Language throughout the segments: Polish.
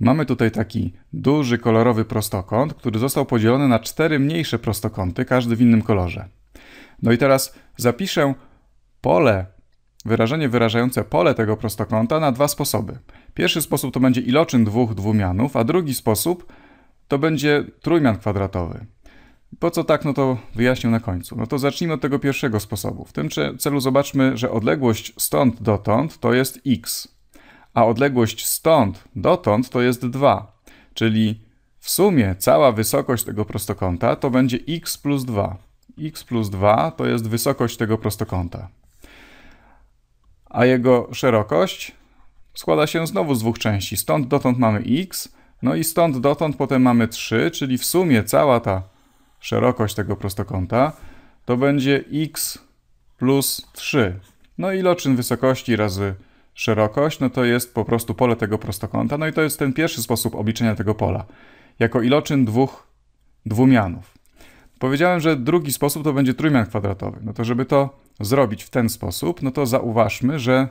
Mamy tutaj taki duży kolorowy prostokąt, który został podzielony na cztery mniejsze prostokąty, każdy w innym kolorze. No i teraz zapiszę pole, wyrażenie wyrażające pole tego prostokąta na dwa sposoby. Pierwszy sposób to będzie iloczyn dwóch dwumianów, a drugi sposób to będzie trójmian kwadratowy. Po co tak, no to wyjaśnię na końcu. No to zacznijmy od tego pierwszego sposobu. W tym celu zobaczmy, że odległość stąd dotąd to jest x a odległość stąd dotąd to jest 2, czyli w sumie cała wysokość tego prostokąta to będzie x plus 2. x plus 2 to jest wysokość tego prostokąta. A jego szerokość składa się znowu z dwóch części. Stąd dotąd mamy x, no i stąd dotąd potem mamy 3, czyli w sumie cała ta szerokość tego prostokąta to będzie x plus 3. No i iloczyn wysokości razy szerokość, no to jest po prostu pole tego prostokąta, no i to jest ten pierwszy sposób obliczenia tego pola, jako iloczyn dwóch dwumianów. Powiedziałem, że drugi sposób to będzie trójmian kwadratowy. No to żeby to zrobić w ten sposób, no to zauważmy, że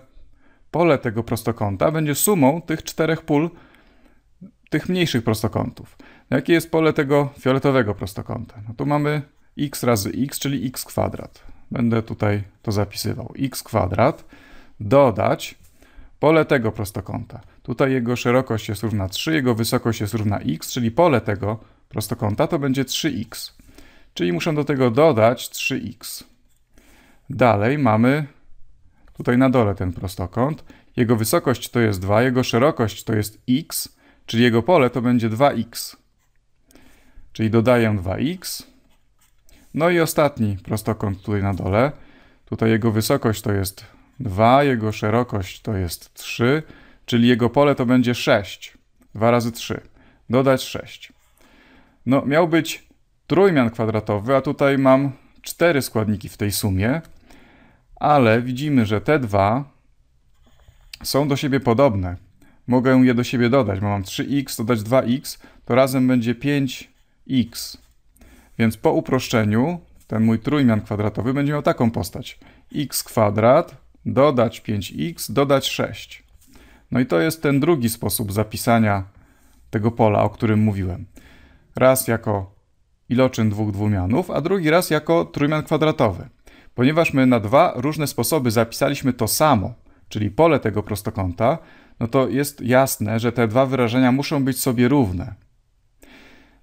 pole tego prostokąta będzie sumą tych czterech pól tych mniejszych prostokątów. No jakie jest pole tego fioletowego prostokąta? No tu mamy x razy x, czyli x kwadrat. Będę tutaj to zapisywał. x kwadrat dodać Pole tego prostokąta. Tutaj jego szerokość jest równa 3, jego wysokość jest równa x, czyli pole tego prostokąta to będzie 3x. Czyli muszę do tego dodać 3x. Dalej mamy tutaj na dole ten prostokąt. Jego wysokość to jest 2, jego szerokość to jest x, czyli jego pole to będzie 2x. Czyli dodaję 2x. No i ostatni prostokąt tutaj na dole. Tutaj jego wysokość to jest 2, jego szerokość to jest 3, czyli jego pole to będzie 6. 2 razy 3. Dodać 6. No, miał być trójmian kwadratowy, a tutaj mam 4 składniki w tej sumie, ale widzimy, że te dwa są do siebie podobne. Mogę je do siebie dodać, bo mam 3x, dodać 2x, to razem będzie 5x. Więc po uproszczeniu ten mój trójmian kwadratowy będzie miał taką postać. x kwadrat dodać 5x, dodać 6. No i to jest ten drugi sposób zapisania tego pola, o którym mówiłem. Raz jako iloczyn dwóch dwumianów, a drugi raz jako trójmian kwadratowy. Ponieważ my na dwa różne sposoby zapisaliśmy to samo, czyli pole tego prostokąta, no to jest jasne, że te dwa wyrażenia muszą być sobie równe.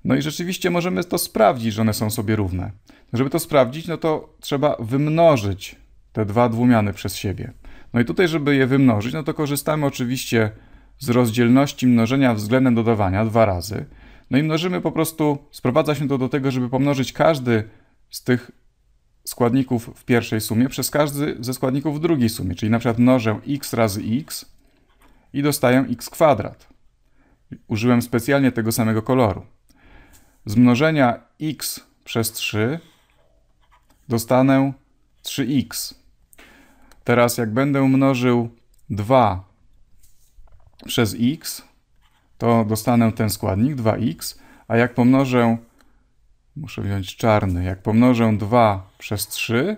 No i rzeczywiście możemy to sprawdzić, że one są sobie równe. Żeby to sprawdzić, no to trzeba wymnożyć te dwa dwumiany przez siebie. No i tutaj, żeby je wymnożyć, no to korzystamy oczywiście z rozdzielności mnożenia względem dodawania dwa razy. No i mnożymy po prostu, sprowadza się to do tego, żeby pomnożyć każdy z tych składników w pierwszej sumie przez każdy ze składników w drugiej sumie, czyli na przykład mnożę x razy x i dostaję x kwadrat. Użyłem specjalnie tego samego koloru. Z mnożenia x przez 3 dostanę 3x. Teraz jak będę mnożył 2 przez x, to dostanę ten składnik 2x, a jak pomnożę, muszę wziąć czarny, jak pomnożę 2 przez 3,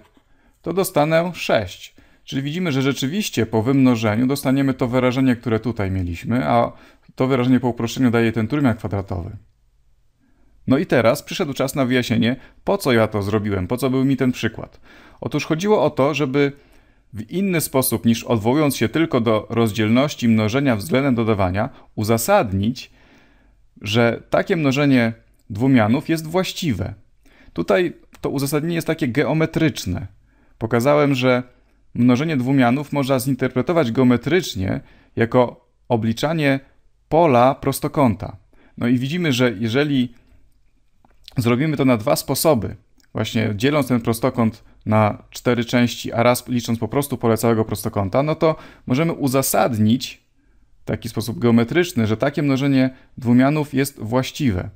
to dostanę 6. Czyli widzimy, że rzeczywiście po wymnożeniu dostaniemy to wyrażenie, które tutaj mieliśmy, a to wyrażenie po uproszczeniu daje ten trójmiar kwadratowy. No i teraz przyszedł czas na wyjaśnienie, po co ja to zrobiłem, po co był mi ten przykład. Otóż chodziło o to, żeby w inny sposób niż odwołując się tylko do rozdzielności mnożenia względem dodawania, uzasadnić, że takie mnożenie dwumianów jest właściwe. Tutaj to uzasadnienie jest takie geometryczne. Pokazałem, że mnożenie dwumianów można zinterpretować geometrycznie jako obliczanie pola prostokąta. No i widzimy, że jeżeli zrobimy to na dwa sposoby, właśnie dzieląc ten prostokąt na cztery części, a raz licząc po prostu pole całego prostokąta, no to możemy uzasadnić w taki sposób geometryczny, że takie mnożenie dwumianów jest właściwe.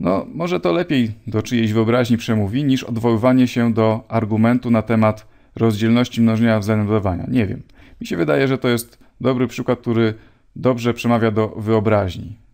No, może to lepiej do czyjejś wyobraźni przemówi, niż odwoływanie się do argumentu na temat rozdzielności mnożenia względem dodawania. Nie wiem. Mi się wydaje, że to jest dobry przykład, który dobrze przemawia do wyobraźni.